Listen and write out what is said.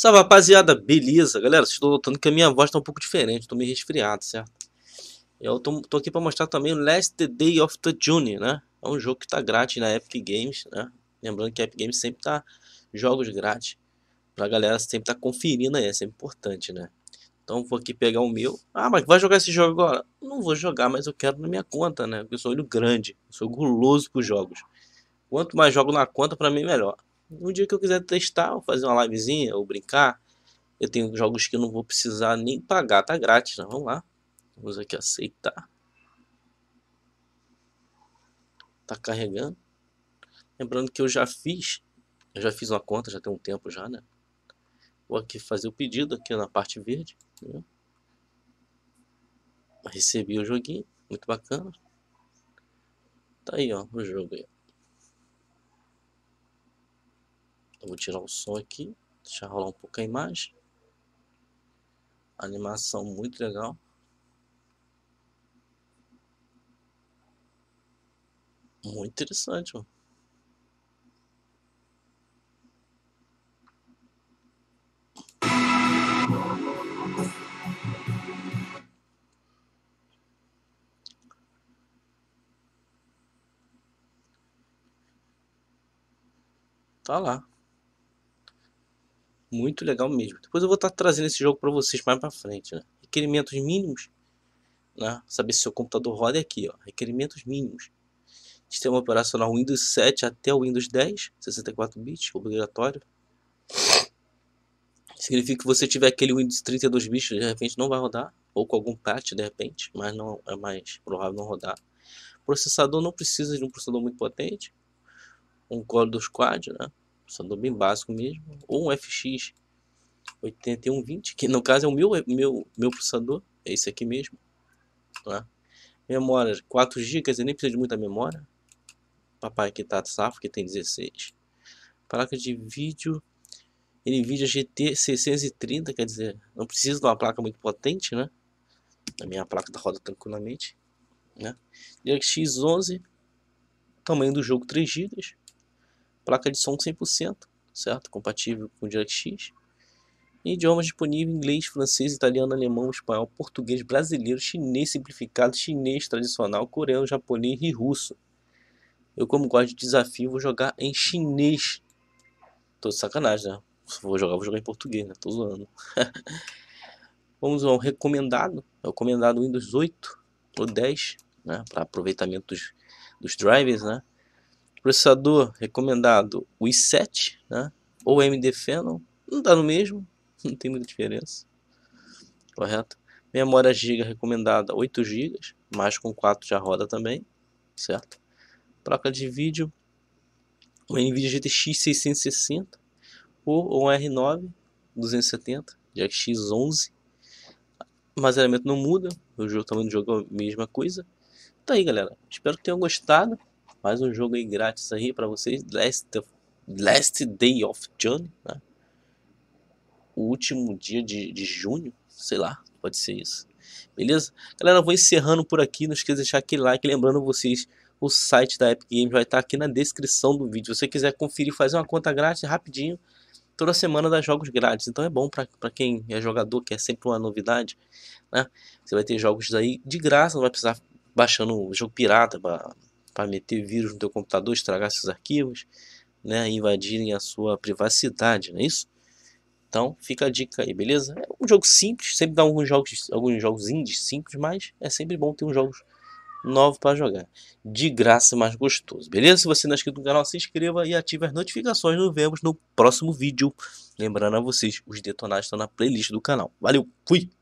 Salve rapaziada, beleza? Galera, vocês estão notando que a minha voz tá um pouco diferente, tô meio resfriado, certo? Eu tô, tô aqui para mostrar também o Last Day of the June, né? É um jogo que tá grátis na Epic Games, né? Lembrando que a Epic Games sempre tá jogos grátis pra galera sempre tá conferindo aí, é sempre importante, né? Então vou aqui pegar o meu. Ah, mas vai jogar esse jogo agora? Não vou jogar, mas eu quero na minha conta, né? Porque eu sou olho grande, sou guloso com jogos. Quanto mais jogo na conta, pra mim melhor. Um dia que eu quiser testar, ou fazer uma livezinha, ou brincar, eu tenho jogos que eu não vou precisar nem pagar, tá grátis, né? Vamos lá. Vamos aqui aceitar. Tá carregando. Lembrando que eu já fiz, eu já fiz uma conta, já tem um tempo já, né? Vou aqui fazer o pedido aqui na parte verde. Né? Recebi o joguinho, muito bacana. Tá aí, ó, o jogo aí. Eu vou tirar o som aqui, deixar rolar um pouco a imagem. Animação muito legal. Muito interessante, mano. Tá lá. Muito legal mesmo. Depois eu vou estar tá trazendo esse jogo para vocês mais para frente, né? Requerimentos mínimos, né? Saber se seu computador roda é aqui, ó. Requerimentos mínimos. Sistema operacional Windows 7 até o Windows 10, 64 bits, obrigatório. Significa que você tiver aquele Windows 32 bits, de repente não vai rodar, ou com algum patch de repente, mas não é mais provável não rodar. Processador não precisa de um processador muito potente, um Core 2 Quad, né? processador bem básico mesmo, ou um FX 8120, que no caso é o meu, meu, meu processador, é esse aqui mesmo. Tá? Memória 4 GB, nem precisa de muita memória. Papai aqui tá safo, que tem 16. Placa de vídeo NVIDIA GT 630, quer dizer, não precisa de uma placa muito potente, né? A minha placa tá roda tranquilamente, né? DirectX 11, tamanho do jogo 3 GB placa de som 100%, certo? Compatível com DirectX. E idiomas disponíveis inglês, francês, italiano, alemão, espanhol, português, brasileiro, chinês simplificado, chinês tradicional, coreano, japonês e russo. Eu como gosto de desafio, vou jogar em chinês. Tô de sacanagem, né? Se vou jogar, vou jogar em português, né? Tô zoando. Vamos ao recomendado. É o recomendado Windows 8 ou 10, né? Para aproveitamento dos, dos drivers, né? Processador recomendado o i7, né? ou AMD Phenom, não dá tá no mesmo, não tem muita diferença, correto? Memória giga recomendada 8 GB, mas com 4 já roda também, certo? Placa de vídeo, o NVIDIA GTX 660 ou um R9 270, GTX 11, armazenamento não muda, o tamanho do jogo a mesma coisa. Tá aí galera, espero que tenham gostado. Faz um jogo aí grátis aí para vocês. Last, Last Day of June, né? O último dia de, de junho, sei lá, pode ser isso. Beleza? Galera, vou encerrando por aqui. Não esqueça de deixar aquele like. Lembrando vocês, o site da Epic Games vai estar tá aqui na descrição do vídeo. Se você quiser conferir, fazer uma conta grátis rapidinho. Toda semana dá jogos grátis, então é bom para quem é jogador, que é sempre uma novidade. Né? Você vai ter jogos aí de graça, não vai precisar baixando o jogo pirata, para meter vírus no teu computador, estragar seus arquivos, né, invadirem a sua privacidade, não é isso? Então fica a dica aí, beleza? É um jogo simples, sempre dá alguns jogos, alguns jogos indies simples, mas é sempre bom ter uns jogos novos para jogar. De graça, mais gostoso, beleza? Se você não é inscrito no canal, se inscreva e ative as notificações. Nos vemos no próximo vídeo. Lembrando a vocês, os detonados estão na playlist do canal. Valeu, fui!